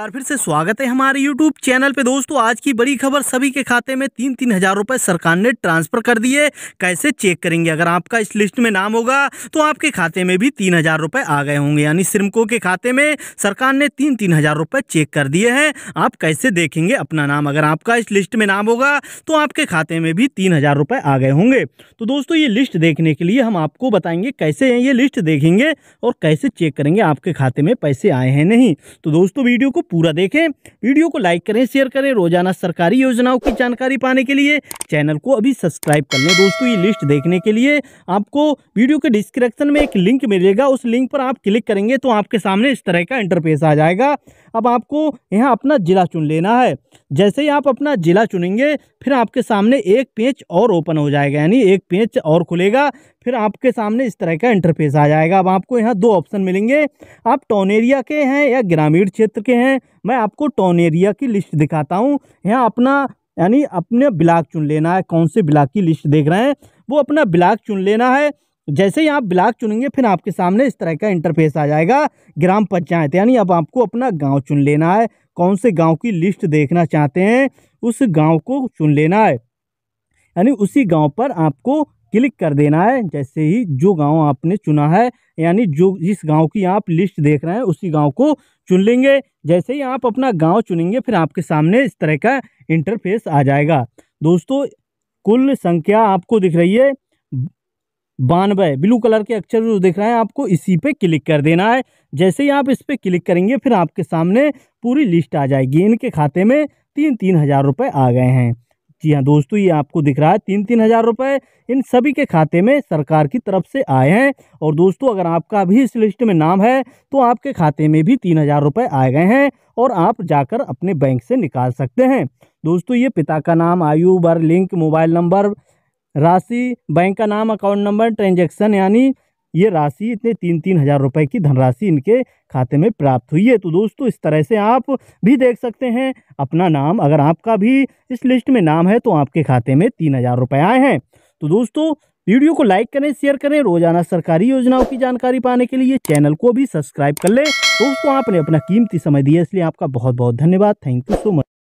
बार फिर से स्वागत है हमारे यूट्यूब चैनल पे दोस्तों आज की बड़ी खबर सभी के खाते में तीन तीन हजार रुपए सरकार ने ट्रांसफर कर दिए कैसे चेक करेंगे अगर आपका इस लिस्ट में नाम होगा तो आपके खाते में भी तीन हजार रुपए आ गए होंगे यानी श्रमिकों के खाते में सरकार ने तीन तीन हजार रुपए चेक कर दिए हैं आप कैसे देखेंगे अपना नाम अगर आपका इस लिस्ट में नाम होगा तो आपके खाते में भी तीन हजार रुपए आ गए होंगे तो दोस्तों ये लिस्ट देखने के लिए हम आपको बताएंगे कैसे ये लिस्ट देखेंगे और कैसे चेक करेंगे आपके खाते में पैसे आए हैं नहीं तो दोस्तों वीडियो को पूरा देखें वीडियो को लाइक करें शेयर करें रोजाना सरकारी योजनाओं की जानकारी पाने के लिए चैनल को अभी सब्सक्राइब कर लें दोस्तों ये लिस्ट देखने के लिए आपको वीडियो के डिस्क्रिप्शन में एक लिंक मिलेगा उस लिंक पर आप क्लिक करेंगे तो आपके सामने इस तरह का इंटरफेस आ जाएगा अब आपको यहाँ अपना ज़िला चुन लेना है जैसे ही आप अपना ज़िला चुनेंगे फिर आपके सामने एक पेज और ओपन हो जाएगा यानी एक पेज और खुलेगा फिर आपके सामने इस तरह का इंटरफेस आ जाएगा अब आपको यहाँ दो ऑप्शन मिलेंगे आप टाउन एरिया के हैं या ग्रामीण क्षेत्र के हैं मैं आपको टाउन एरिया की लिस्ट दिखाता हूँ यहाँ अपना यानी अपने ब्लाक चुन लेना है कौन से ब्लाक की लिस्ट देख रहे हैं वो अपना ब्लाक चुन लेना है जैसे ही आप ब्लाक चुनेंगे फिर आपके सामने इस तरह का इंटरफेस आ जाएगा ग्राम पंचायत यानी अब आपको अपना गांव चुन लेना है कौन से गांव की लिस्ट देखना चाहते हैं उस गांव को चुन लेना है यानी उसी गांव पर आपको क्लिक कर देना है जैसे ही जो गांव आपने चुना है यानी जो जिस गांव की आप लिस्ट देख रहे हैं उसी गांव को चुन लेंगे जैसे ही आप अपना गांव चुनेंगे फिर आपके सामने इस तरह का इंटरफेस आ जाएगा दोस्तों कुल संख्या आपको दिख रही है बानवे ब्लू कलर के अक्षर जो दिख रहे हैं आपको इसी पे क्लिक कर देना है जैसे ही आप इस पर क्लिक करेंगे फिर आपके सामने पूरी लिस्ट आ जाएगी इनके खाते में तीन तीन हज़ार रुपये आ गए हैं जी हाँ दोस्तों ये आपको दिख रहा है तीन तीन हज़ार रुपये इन सभी के खाते में सरकार की तरफ से आए हैं और दोस्तों अगर आपका भी इस लिस्ट में नाम है तो आपके खाते में भी तीन हज़ार रुपये आए गए हैं और आप जाकर अपने बैंक से निकाल सकते हैं दोस्तों ये पिता का नाम आयु बर लिंक मोबाइल नंबर राशि बैंक का नाम अकाउंट नंबर ट्रांजेक्शन यानी ये राशि इतने तीन तीन हज़ार रुपये की धनराशि इनके खाते में प्राप्त हुई है तो दोस्तों इस तरह से आप भी देख सकते हैं अपना नाम अगर आपका भी इस लिस्ट में नाम है तो आपके खाते में तीन हज़ार रुपये आए हैं तो दोस्तों वीडियो को लाइक करें शेयर करें रोजाना सरकारी योजनाओं की जानकारी पाने के लिए चैनल को भी सब्सक्राइब कर लें दोस्तों आपने अपना कीमती समय दिया इसलिए आपका बहुत बहुत धन्यवाद थैंक यू सो मच